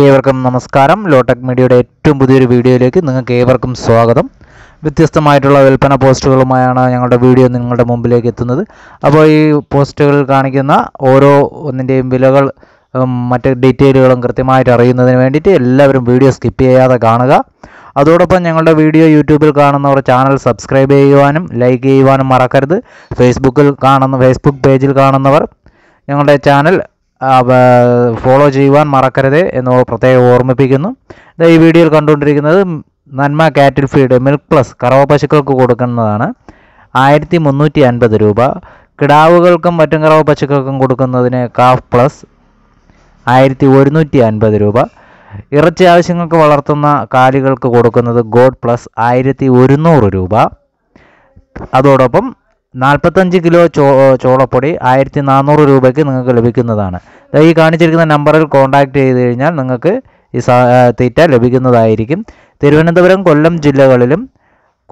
ഏവർക്കും നമസ്കാരം ലോടെക് മീഡിയയുടെ ഏറ്റവും പുതിയൊരു വീഡിയോയിലേക്ക് നിങ്ങൾക്ക് ഏവർക്കും സ്വാഗതം വ്യത്യസ്തമായിട്ടുള്ള വിൽപ്പന പോസ്റ്റുകളുമായാണ് ഞങ്ങളുടെ വീഡിയോ നിങ്ങളുടെ മുമ്പിലേക്ക് എത്തുന്നത് അപ്പോൾ ഈ പോസ്റ്ററുകൾ കാണിക്കുന്ന ഓരോ ഒന്നിൻ്റെയും വിലകൾ മറ്റ് ഡീറ്റെയിലുകളും കൃത്യമായിട്ട് അറിയുന്നതിന് വേണ്ടിയിട്ട് എല്ലാവരും വീഡിയോ സ്കിപ്പ് ചെയ്യാതെ കാണുക അതോടൊപ്പം ഞങ്ങളുടെ വീഡിയോ യൂട്യൂബിൽ കാണുന്നവർ ചാനൽ സബ്സ്ക്രൈബ് ചെയ്യുവാനും ലൈക്ക് ചെയ്യുവാനും മറക്കരുത് ഫേസ്ബുക്കിൽ കാണുന്ന ഫേസ്ബുക്ക് പേജിൽ കാണുന്നവർ ഞങ്ങളുടെ ചാനൽ ഫോളോ ചെയ്യുവാൻ മറക്കരുത് എന്ന് പ്രത്യേകം ഓർമ്മിപ്പിക്കുന്നു ഈ വീഡിയോയിൽ കണ്ടുകൊണ്ടിരിക്കുന്നത് നന്മ കാറ്റിൽ ഫീഡ് മിൽക്ക് പ്ലസ് കറവ പശുക്കൾക്ക് കൊടുക്കുന്നതാണ് ആയിരത്തി മുന്നൂറ്റി അൻപത് രൂപ കിടാവുകൾക്കും മറ്റും കറവ പശുക്കൾക്കും കൊടുക്കുന്നതിന് കാഫ് പ്ലസ് ആയിരത്തി ഒരുന്നൂറ്റി അൻപത് രൂപ ഇറച്ചി ആവശ്യങ്ങൾക്ക് വളർത്തുന്ന കാലികൾക്ക് കൊടുക്കുന്നത് ഗോഡ് പ്ലസ് ആയിരത്തി ഒരുന്നൂറ് രൂപ അതോടൊപ്പം നാൽപ്പത്തഞ്ച് കിലോ ചോ ചോളപ്പൊടി ആയിരത്തി നാനൂറ് രൂപയ്ക്ക് നിങ്ങൾക്ക് ലഭിക്കുന്നതാണ് ഈ കാണിച്ചിരിക്കുന്ന നമ്പറിൽ കോൺടാക്റ്റ് ചെയ്ത് കഴിഞ്ഞാൽ നിങ്ങൾക്ക് ഈ തീറ്റ ലഭിക്കുന്നതായിരിക്കും തിരുവനന്തപുരം കൊല്ലം ജില്ലകളിലും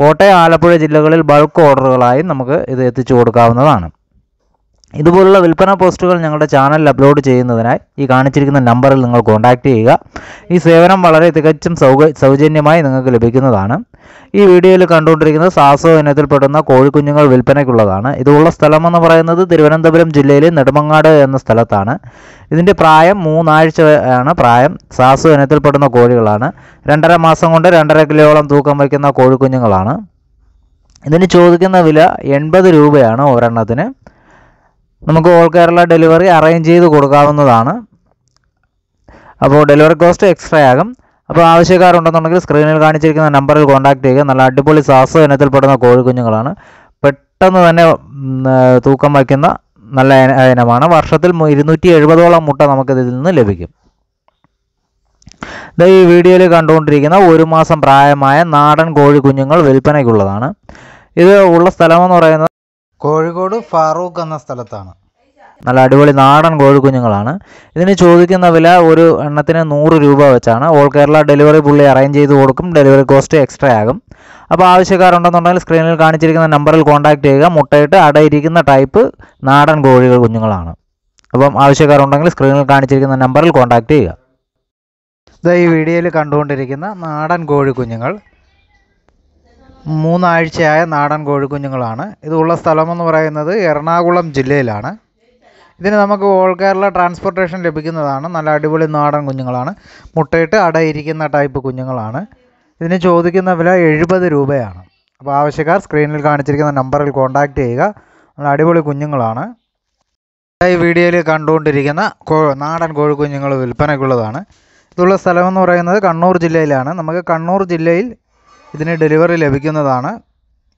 കോട്ടയം ആലപ്പുഴ ജില്ലകളിൽ ബൾക്ക് ഓർഡറുകളായും നമുക്ക് ഇത് എത്തിച്ചു കൊടുക്കാവുന്നതാണ് ഇതുപോലുള്ള വിൽപ്പന പോസ്റ്റുകൾ ഞങ്ങളുടെ ചാനലിൽ അപ്ലോഡ് ചെയ്യുന്നതിനായി ഈ കാണിച്ചിരിക്കുന്ന നമ്പറിൽ നിങ്ങൾ കോൺടാക്റ്റ് ചെയ്യുക ഈ സേവനം വളരെ തികച്ചും സൗജന്യമായി നിങ്ങൾക്ക് ലഭിക്കുന്നതാണ് ഈ വീഡിയോയിൽ കണ്ടുകൊണ്ടിരിക്കുന്നത് സാസോ ഇനത്തിൽപ്പെടുന്ന കോഴിക്കുഞ്ഞുങ്ങൾ വിൽപ്പനയ്ക്കുള്ളതാണ് ഇതുള്ള സ്ഥലമെന്ന് പറയുന്നത് തിരുവനന്തപുരം ജില്ലയിലെ നെടുമങ്ങാട് എന്ന സ്ഥലത്താണ് ഇതിൻ്റെ പ്രായം മൂന്നാഴ്ച ആണ് പ്രായം സാസോ ഇനത്തിൽപ്പെടുന്ന കോഴികളാണ് രണ്ടര മാസം കൊണ്ട് രണ്ടര കിലോയോളം തൂക്കം വയ്ക്കുന്ന കോഴിക്കുഞ്ഞുങ്ങളാണ് ഇതിന് ചോദിക്കുന്ന വില എൺപത് രൂപയാണ് ഒരെണ്ണത്തിന് നമുക്ക് ഓൾ കേരള ഡെലിവറി അറേഞ്ച് ചെയ്ത് കൊടുക്കാവുന്നതാണ് അപ്പോൾ ഡെലിവറി കോസ്റ്റ് എക്സ്ട്രാ ആകും അപ്പോൾ ആവശ്യക്കാരുണ്ടെന്നുണ്ടെങ്കിൽ സ്ക്രീനിൽ കാണിച്ചിരിക്കുന്ന നമ്പറിൽ കോൺടാക്ട് ചെയ്യുക നല്ല അടിപൊളി സാസ് ഇനത്തിൽപ്പെടുന്ന കോഴിക്കുഞ്ഞുങ്ങളാണ് പെട്ടെന്ന് തന്നെ തൂക്കം വയ്ക്കുന്ന നല്ല ഇനമാണ് വർഷത്തിൽ ഇരുന്നൂറ്റി എഴുപതോളം മുട്ട നമുക്ക് ഇതിൽ നിന്ന് ലഭിക്കും ഈ വീഡിയോയിൽ കണ്ടുകൊണ്ടിരിക്കുന്ന ഒരു മാസം പ്രായമായ നാടൻ കോഴി കുഞ്ഞുങ്ങൾ വിൽപ്പനയ്ക്കുള്ളതാണ് ഇത് ഉള്ള സ്ഥലമെന്ന് പറയുന്നത് കോഴിക്കോട് ഫാറൂഖ് എന്ന സ്ഥലത്താണ് നല്ല അടിപൊളി നാടൻ കോഴിക്കുഞ്ഞുങ്ങളാണ് ഇതിന് ചോദിക്കുന്ന വില ഒരു എണ്ണത്തിന് നൂറ് രൂപ വെച്ചാണ് ഓൾ കേരള ഡെലിവറി പുള്ളി അറേഞ്ച് ചെയ്ത് കൊടുക്കും ഡെലിവറി കോസ്റ്റ് എക്സ്ട്രാ ആകും അപ്പോൾ ആവശ്യക്കാരുണ്ടെന്നുണ്ടെങ്കിൽ സ്ക്രീനിൽ കാണിച്ചിരിക്കുന്ന നമ്പറിൽ കോൺടാക്ട് ചെയ്യുക മുട്ടയിട്ട് അടയിരിക്കുന്ന ടൈപ്പ് നാടൻ കോഴികൾ കുഞ്ഞുങ്ങളാണ് അപ്പം ആവശ്യക്കാരുണ്ടെങ്കിൽ സ്ക്രീനിൽ കാണിച്ചിരിക്കുന്ന നമ്പറിൽ കോൺടാക്ട് ചെയ്യുക ഇതാ ഈ വീഡിയോയിൽ കണ്ടുകൊണ്ടിരിക്കുന്ന നാടൻ കോഴി കുഞ്ഞുങ്ങൾ മൂന്നാഴ്ചയായ നാടൻ കോഴിക്കുഞ്ഞുങ്ങളാണ് ഇതുള്ള സ്ഥലമെന്ന് പറയുന്നത് എറണാകുളം ജില്ലയിലാണ് ഇതിന് നമുക്ക് ഓൾ കേരള ട്രാൻസ്പോർട്ടേഷൻ ലഭിക്കുന്നതാണ് നല്ല അടിപൊളി നാടൻ കുഞ്ഞുങ്ങളാണ് മുട്ടയിട്ട് അടയിരിക്കുന്ന ടൈപ്പ് കുഞ്ഞുങ്ങളാണ് ഇതിന് ചോദിക്കുന്ന വില എഴുപത് രൂപയാണ് അപ്പോൾ ആവശ്യക്കാർ സ്ക്രീനിൽ കാണിച്ചിരിക്കുന്ന നമ്പറിൽ കോൺടാക്റ്റ് ചെയ്യുക നല്ല അടിപൊളി കുഞ്ഞുങ്ങളാണ് ഈ വീഡിയോയിൽ കണ്ടുകൊണ്ടിരിക്കുന്ന നാടൻ കോഴിക്കുഞ്ഞുങ്ങൾ വിൽപ്പനയ്ക്കുള്ളതാണ് ഇതുള്ള സ്ഥലമെന്ന് പറയുന്നത് കണ്ണൂർ ജില്ലയിലാണ് നമുക്ക് കണ്ണൂർ ജില്ലയിൽ ഇതിന് ഡെലിവറി ലഭിക്കുന്നതാണ്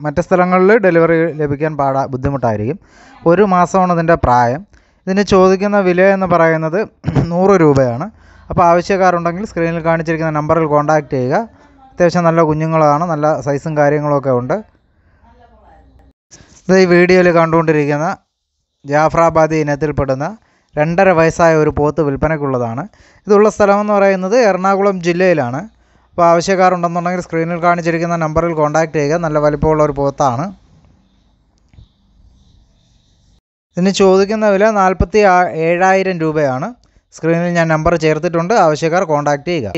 മറ്റ് സ്ഥലങ്ങളിൽ ഡെലിവറി ലഭിക്കാൻ പാടാ ബുദ്ധിമുട്ടായിരിക്കും ഒരു മാസമാണ് ഇതിൻ്റെ പ്രായം ഇതിന് ചോദിക്കുന്ന വില എന്ന് പറയുന്നത് നൂറ് രൂപയാണ് അപ്പോൾ ആവശ്യക്കാരുണ്ടെങ്കിൽ സ്ക്രീനിൽ കാണിച്ചിരിക്കുന്ന നമ്പറിൽ കോൺടാക്റ്റ് ചെയ്യുക അത്യാവശ്യം നല്ല കുഞ്ഞുങ്ങളാണ് നല്ല സൈസും കാര്യങ്ങളൊക്കെ ഉണ്ട് ഇത് ഈ വീഡിയോയിൽ കണ്ടുകൊണ്ടിരിക്കുന്ന ജാഫ്രാബാദി ഇനത്തിൽപ്പെടുന്ന രണ്ടര വയസ്സായ ഒരു പോത്ത് വിൽപ്പനയ്ക്കുള്ളതാണ് ഇതുള്ള സ്ഥലമെന്ന് പറയുന്നത് എറണാകുളം ജില്ലയിലാണ് അപ്പോൾ ആവശ്യക്കാരുണ്ടെന്നുണ്ടെങ്കിൽ സ്ക്രീനിൽ കാണിച്ചിരിക്കുന്ന നമ്പറിൽ കോൺടാക്റ്റ് ചെയ്യുക നല്ല വലിപ്പമുള്ള ഒരു പോത്താണ് ഇതിന് ചോദിക്കുന്ന വില നാൽപ്പത്തി ഏഴായിരം രൂപയാണ് സ്ക്രീനിൽ ഞാൻ നമ്പർ ചേർത്തിട്ടുണ്ട് ആവശ്യക്കാർ കോൺടാക്റ്റ് ചെയ്യുക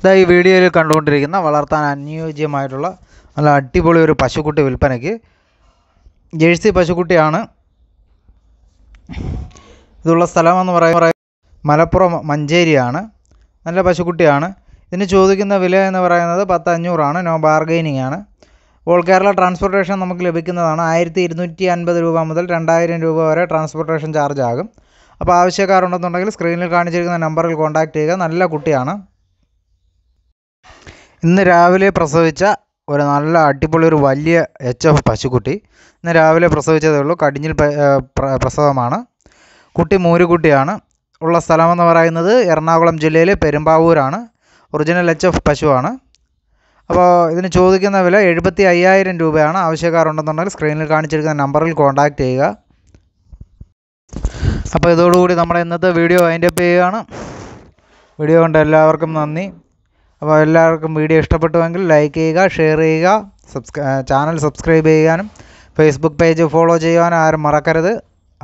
ഇതാ ഈ വീഡിയോയിൽ കണ്ടുകൊണ്ടിരിക്കുന്ന വളർത്താൻ അനുയോജ്യമായിട്ടുള്ള നല്ല അടിപൊളി ഒരു പശുക്കുട്ടി വിൽപ്പനയ്ക്ക് ജേഴ്സി പശുക്കുട്ടിയാണ് ഇതുള്ള സ്ഥലമെന്ന് പറയുമ്പോൾ മലപ്പുറം മഞ്ചേരിയാണ് നല്ല പശുക്കുട്ടിയാണ് ഇതിന് ചോദിക്കുന്ന വില എന്ന് പറയുന്നത് പത്ത് അഞ്ഞൂറാണ് നോ ബാർഗൈനിങ് ആണ് ഓൾ കേരള ട്രാൻസ്പോർട്ടേഷൻ നമുക്ക് ലഭിക്കുന്നതാണ് ആയിരത്തി ഇരുന്നൂറ്റി അൻപത് രൂപ മുതൽ രണ്ടായിരം രൂപ വരെ ട്രാൻസ്പോർട്ടേഷൻ ചാർജ് ആകും അപ്പോൾ ആവശ്യക്കാരുണ്ടെന്നുണ്ടെങ്കിൽ സ്ക്രീനിൽ കാണിച്ചിരിക്കുന്ന നമ്പറിൽ കോൺടാക്റ്റ് ചെയ്യുക നല്ല കുട്ടിയാണ് ഇന്ന് രാവിലെ പ്രസവിച്ച ഒരു നല്ല അടിപൊളി ഒരു വലിയ എച്ച് എഫ് പശുക്കുട്ടി ഇന്ന് രാവിലെ പ്രസവിച്ചതേ ഉള്ളൂ കടിഞ്ഞിൽ പ്രസവമാണ് കുട്ടി മൂരുകുട്ടിയാണ് ഉള്ള സ്ഥലമെന്ന് പറയുന്നത് എറണാകുളം ജില്ലയിലെ പെരുമ്പാവൂരാണ് ഒറിജിനൽ എച്ച് എഫ് പശുവാണ് അപ്പോൾ ഇതിന് ചോദിക്കുന്ന വില എഴുപത്തി അയ്യായിരം രൂപയാണ് ആവശ്യക്കാരുണ്ടെന്നുണ്ടെങ്കിൽ സ്ക്രീനിൽ കാണിച്ചിരിക്കുന്ന നമ്പറിൽ കോൺടാക്റ്റ് ചെയ്യുക അപ്പോൾ ഇതോടുകൂടി നമ്മുടെ ഇന്നത്തെ വീഡിയോ അപ്പ് ചെയ്യുകയാണ് വീഡിയോ കണ്ട എല്ലാവർക്കും നന്ദി അപ്പോൾ എല്ലാവർക്കും വീഡിയോ ഇഷ്ടപ്പെട്ടുവെങ്കിൽ ലൈക്ക് ചെയ്യുക ഷെയർ ചെയ്യുക സബ്സ്ക്രൈ ചാനൽ സബ്സ്ക്രൈബ് ചെയ്യാനും ഫേസ്ബുക്ക് പേജ് ഫോളോ ചെയ്യുവാനും ആരും മറക്കരുത്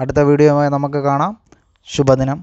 അടുത്ത വീഡിയോയുമായി നമുക്ക് കാണാം ശുഭദിനം